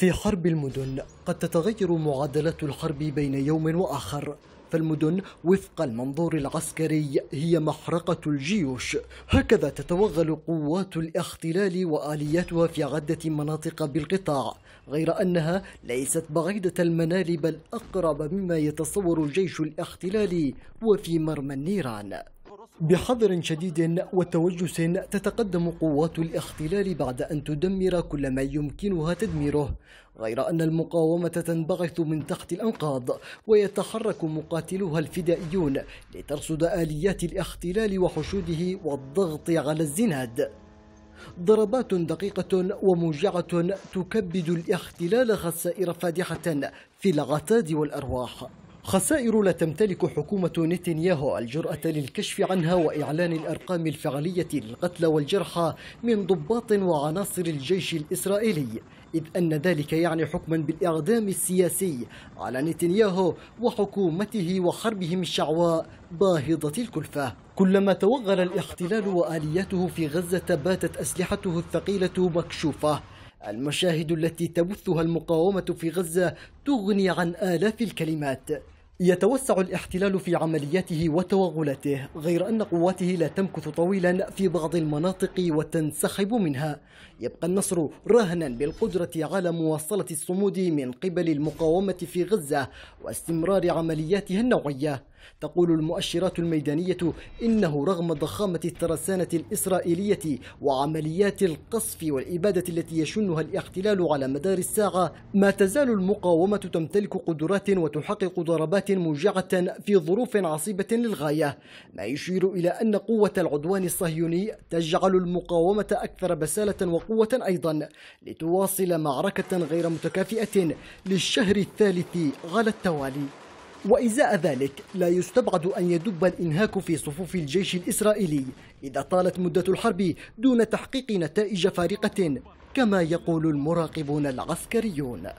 في حرب المدن قد تتغير معادلات الحرب بين يوم واخر فالمدن وفق المنظور العسكري هي محرقة الجيوش هكذا تتوغل قوات الاحتلال وآلياتها في عدة مناطق بالقطاع غير أنها ليست بعيدة المنال بل أقرب مما يتصور الجيش الاحتلالي وفي مرمى النيران بحذر شديد وتوجس تتقدم قوات الاحتلال بعد أن تدمر كل ما يمكنها تدميره غير أن المقاومة تنبعث من تحت الأنقاض ويتحرك مقاتلوها الفدائيون لترصد آليات الاحتلال وحشوده والضغط على الزناد ضربات دقيقة وموجعة تكبد الاحتلال خسائر فادحة في العتاد والأرواح خسائر لا تمتلك حكومة نتنياهو الجرأة للكشف عنها وإعلان الأرقام الفعلية للقتلى والجرحى من ضباط وعناصر الجيش الإسرائيلي إذ أن ذلك يعني حكما بالإعدام السياسي على نتنياهو وحكومته وحربهم الشعواء باهظة الكلفة كلما توغل الاحتلال وآلياته في غزة باتت أسلحته الثقيلة مكشوفة المشاهد التي تبثها المقاومة في غزة تغني عن آلاف الكلمات يتوسع الاحتلال في عملياته وتوغلاته غير أن قواته لا تمكث طويلا في بعض المناطق وتنسحب منها يبقى النصر رهنا بالقدرة على مواصلة الصمود من قبل المقاومة في غزة واستمرار عملياتها النوعية تقول المؤشرات الميدانية إنه رغم ضخامة الترسانة الإسرائيلية وعمليات القصف والإبادة التي يشنها الاحتلال على مدار الساعة ما تزال المقاومة تمتلك قدرات وتحقق ضربات موجعة في ظروف عصيبة للغاية ما يشير إلى أن قوة العدوان الصهيوني تجعل المقاومة أكثر بسالة وقوة أيضا لتواصل معركة غير متكافئة للشهر الثالث على التوالي وإزاء ذلك لا يستبعد أن يدب الإنهاك في صفوف الجيش الإسرائيلي إذا طالت مدة الحرب دون تحقيق نتائج فارقة كما يقول المراقبون العسكريون